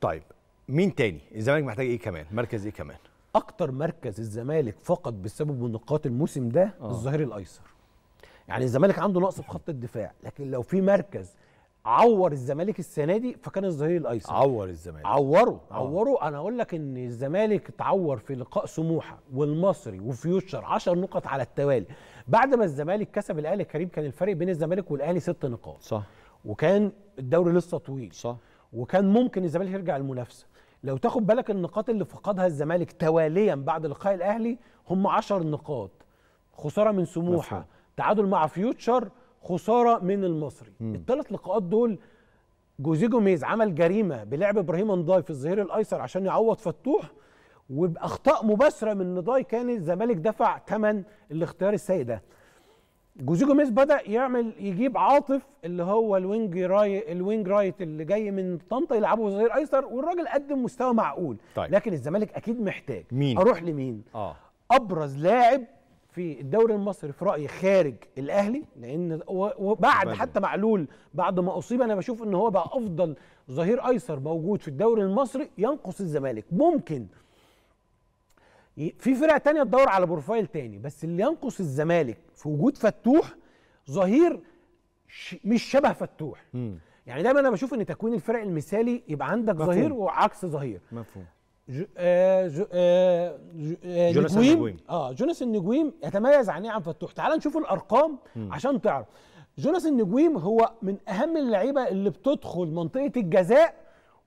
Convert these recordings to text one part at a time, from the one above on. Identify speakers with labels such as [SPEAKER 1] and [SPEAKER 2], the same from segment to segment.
[SPEAKER 1] طيب مين تاني الزمالك محتاج ايه كمان مركز ايه كمان اكتر مركز الزمالك فقد بسبب النقاط الموسم ده آه. الظهير الايسر يعني الزمالك عنده نقص في خط الدفاع لكن لو في مركز عور الزمالك السنه دي فكان الظهير الايسر عور الزمالك عوره آه. عوره انا اقول لك ان الزمالك اتعور في لقاء سموحه والمصري وفيوتشر 10 نقط على التوالي بعد ما الزمالك كسب الاهلي الكريم كان الفرق بين الزمالك والاهلي ست نقاط صح وكان الدوري لسه طويل صح وكان ممكن الزمالك يرجع المنافسه لو تاخد بالك النقاط اللي فقدها الزمالك تواليا بعد لقاء الاهلي هم 10 نقاط خساره من سموحه مفهوم. تعادل مع فيوتشر خساره من المصري الثلاث لقاءات دول جوزيه جوميز عمل جريمه بلعب ابراهيم انضاي في الظهير الايسر عشان يعوض فتوح وباخطاء مباشره من نضاي كان الزمالك دفع ثمن الاختيار السيء ده جوزيه جوميز بدا يعمل يجيب عاطف اللي هو الوينج راي الوينج رايت اللي جاي من طنطا يلعبه ظهير ايسر والراجل قدم مستوى معقول طيب. لكن الزمالك اكيد محتاج مين؟ اروح لمين آه. ابرز لاعب في الدوري المصري في رايي خارج الاهلي لان وبعد حتى معلول بعد ما اصيب انا بشوف ان هو بقى افضل ظهير ايسر موجود في الدوري المصري ينقص الزمالك ممكن في فرق تانية تدور على بروفايل تاني بس اللي ينقص الزمالك في وجود فتوح ظهير مش شبه فتوح م. يعني دايما انا بشوف ان تكوين الفرق المثالي يبقى عندك ظهير وعكس ظهير مفهوم جو... آه آه, آه، نجويم اه جوناثان نجويم يتميز عن ايه نعم عن فتوح تعال نشوف الارقام م. عشان تعرف جونس نجويم هو من اهم اللعيبه اللي بتدخل منطقه الجزاء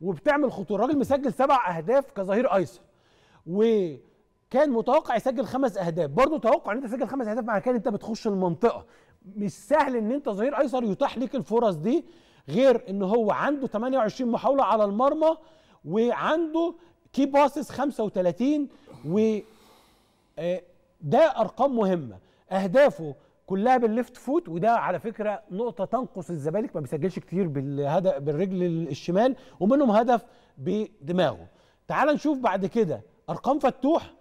[SPEAKER 1] وبتعمل خطوره الراجل مسجل سبع اهداف كظهير ايسر و كان متوقع يسجل خمس اهداف برضه توقع ان انت تسجل خمس اهداف مع كان انت بتخش المنطقه مش سهل ان انت ظهير ايسر يتاح ليك الفرص دي غير ان هو عنده 28 محاوله على المرمى وعنده كي باسس 35 و آه، ده ارقام مهمه اهدافه كلها بالليفت فوت وده على فكره نقطه تنقص الزمالك ما بيسجلش كتير بالهدف بالرجل الشمال ومنهم هدف بدماغه تعال نشوف بعد كده ارقام فتوح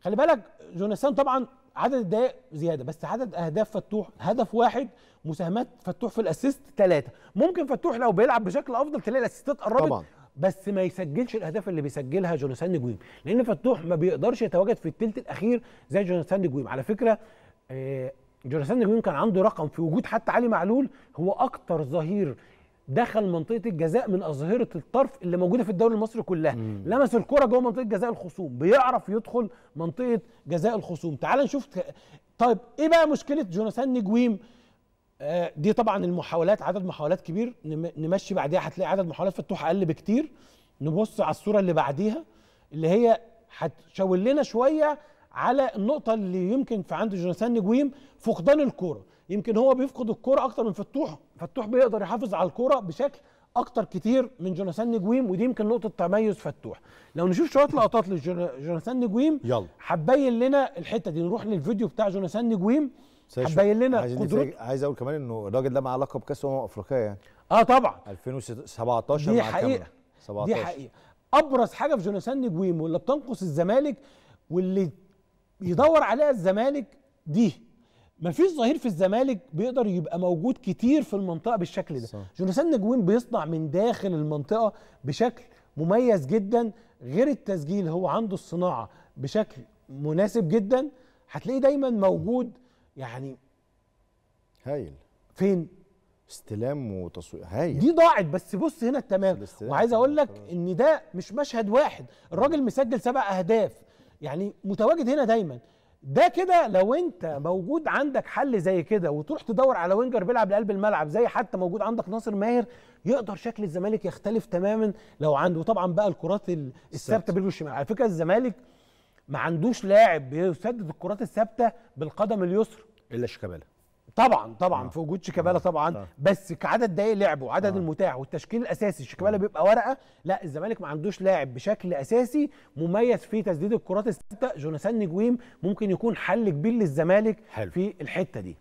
[SPEAKER 1] خلي بالك جوناثان طبعا عدد الدقائق زياده بس عدد اهداف فتوح هدف واحد مساهمات فتوح في الاسيست ثلاثه ممكن فتوح لو بيلعب بشكل افضل تلاقي الاسيستات قربت طبعا. بس ما يسجلش الاهداف اللي بيسجلها جوناثان نجويم لان فتوح ما بيقدرش يتواجد في الثلث الاخير زي جوناثان نجويم على فكره آه، جوناثان نجويم كان عنده رقم في وجود حتى علي معلول هو اكتر ظهير دخل منطقه الجزاء من اظهره الطرف اللي موجوده في الدوري المصري كلها مم. لمس الكره جوه منطقه جزاء الخصوم بيعرف يدخل منطقه جزاء الخصوم تعال نشوف طيب ايه بقى مشكله جوناثان نجويم آه دي طبعا المحاولات عدد محاولات كبير نمشي بعديها هتلاقي عدد محاولات فتوح اقل بكتير نبص على الصوره اللي بعديها اللي هي هتشاور لنا شويه على النقطه اللي يمكن في عند جوناثان نجويم فقدان الكوره يمكن هو بيفقد الكرة اكتر من فتوح فتوح بيقدر يحافظ على الكرة بشكل اكتر كتير من جوناثان نجويم ودي يمكن نقطه تميز فتوح لو نشوف شويه لقطات لجوناثان نجويم يلا هتبين لنا الحته دي نروح للفيديو بتاع جوناثان نجويم هتبين لنا قدرته عايز اقول كمان انه الراجل ده معاه لقب كاس امم افريقيا يعني اه طبعا 2017 دي مع حقيقه 17. دي حقيقه ابرز حاجه في جوناثان نجويم واللي بتنقص الزمالك واللي يدور عليها الزمالك دي مفيش ظهير في الزمالك بيقدر يبقى موجود كتير في المنطقه بالشكل ده جونسان نجوين بيصنع من داخل المنطقه بشكل مميز جدا غير التسجيل هو عنده الصناعه بشكل مناسب جدا هتلاقيه دايما موجود يعني هايل فين استلام وتصوير هايل دي ضاعت بس بص هنا التمام وعايز اقول لك ان ده مش مشهد واحد الراجل مسجل سبع اهداف يعني متواجد هنا دايما ده كده لو انت موجود عندك حل زي كده وتروح تدور على وينجر بيلعب لقلب الملعب زي حتى موجود عندك ناصر ماهر يقدر شكل الزمالك يختلف تماما لو عنده وطبعا بقى الكرات الثابته برجله الشمال على فكره الزمالك ما عندوش لاعب بيسدد الكرات الثابته بالقدم اليسرى الا شيكابالا طبعا طبعا آه. في وجود شيكابالا آه. طبعا آه. بس كعدد دقايق لعبه وعدد آه. المتاح والتشكيل الاساسي شيكابالا آه. بيبقى ورقه لا الزمالك ما عندوش لاعب بشكل اساسي مميز في تسديد الكرات الثابته جوناثان نجويم ممكن يكون حل كبير للزمالك حلو. في الحته دي